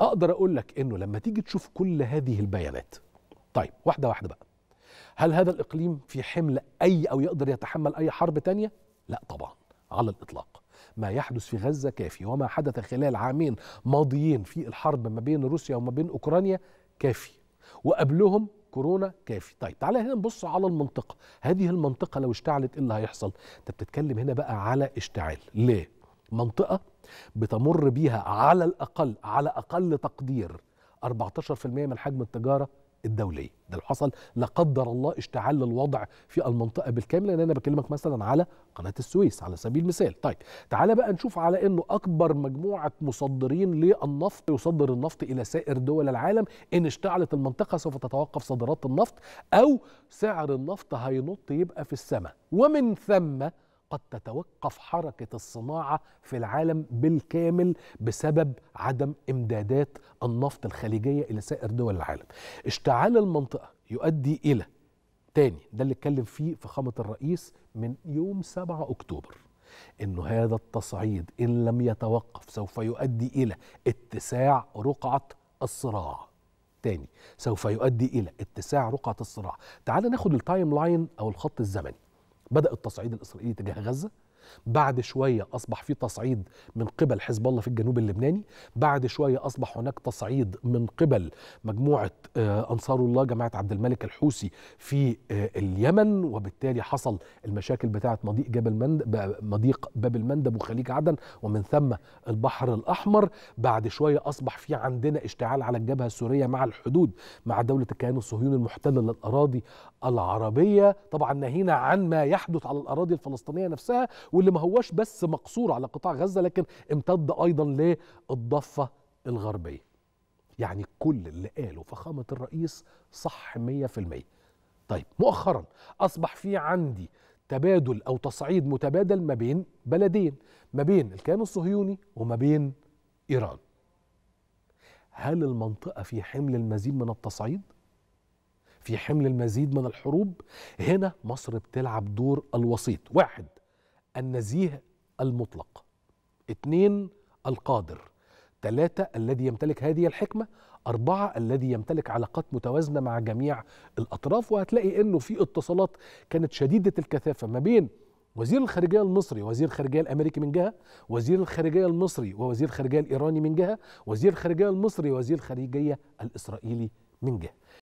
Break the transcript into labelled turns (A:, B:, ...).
A: اقدر اقول لك انه لما تيجي تشوف كل هذه البيانات طيب واحده واحده بقى هل هذا الاقليم في حمل اي او يقدر يتحمل اي حرب تانية لا طبعا على الاطلاق ما يحدث في غزه كافي وما حدث خلال عامين ماضيين في الحرب ما بين روسيا وما بين اوكرانيا كافي وقبلهم كورونا كافي طيب تعالى هنا نبص على المنطقه هذه المنطقه لو اشتعلت ايه اللي هيحصل انت بتتكلم هنا بقى على اشتعال ليه منطقه بتمر بيها على الاقل على اقل تقدير 14% من حجم التجاره الدوليه ده لو حصل لا قدر الله اشتعال الوضع في المنطقه بالكامل لان انا بكلمك مثلا على قناه السويس على سبيل المثال طيب تعال بقى نشوف على انه اكبر مجموعه مصدرين للنفط يصدر النفط الى سائر دول العالم ان اشتعلت المنطقه سوف تتوقف صادرات النفط او سعر النفط هينط يبقى في السماء ومن ثم قد تتوقف حركة الصناعة في العالم بالكامل بسبب عدم إمدادات النفط الخليجية إلى سائر دول العالم اشتعال المنطقة يؤدي إلى تاني ده اللي اتكلم فيه فخامة الرئيس من يوم 7 أكتوبر أن هذا التصعيد إن لم يتوقف سوف يؤدي إلى اتساع رقعة الصراع تاني سوف يؤدي إلى اتساع رقعة الصراع تعال ناخد التايم لاين أو الخط الزمني بدأ التصعيد الإسرائيلي تجاه غزة بعد شوية أصبح في تصعيد من قبل حزب الله في الجنوب اللبناني بعد شوية أصبح هناك تصعيد من قبل مجموعة آه، أنصار الله جماعة عبد الملك الحوثي في آه، اليمن وبالتالي حصل المشاكل بتاعة مضيق جبل مندب مضيق باب المندب وخليج عدن ومن ثم البحر الأحمر بعد شوية أصبح في عندنا اشتعال على الجبهة السورية مع الحدود مع دولة الكيان الصهيوني المحتل للأراضي العربية طبعا نهينا عن ما يحدث على الأراضي الفلسطينية نفسها واللي ما هوش بس مقصور على قطاع غزة لكن امتد أيضا للضفة الغربية يعني كل اللي قاله فخامة الرئيس صح 100% طيب مؤخرا أصبح في عندي تبادل أو تصعيد متبادل ما بين بلدين ما بين الكيان الصهيوني وما بين إيران هل المنطقة في حمل المزيد من التصعيد؟ في حمل المزيد من الحروب؟ هنا مصر بتلعب دور الوسيط واحد النزيه المطلق اثنين القادر ثلاثة الذي يمتلك هذه الحكمة أربعة الذي يمتلك علاقات متوازنة مع جميع الأطراف وهتلاقي أنه في اتصالات كانت شديدة الكثافة ما بين وزير الخارجية المصري وزير الخارجية الأمريكي من جهة وزير الخارجية المصري ووزير الخارجية الإيراني من جهة وزير الخارجية المصري وزير الخارجية الإسرائيلي من جهة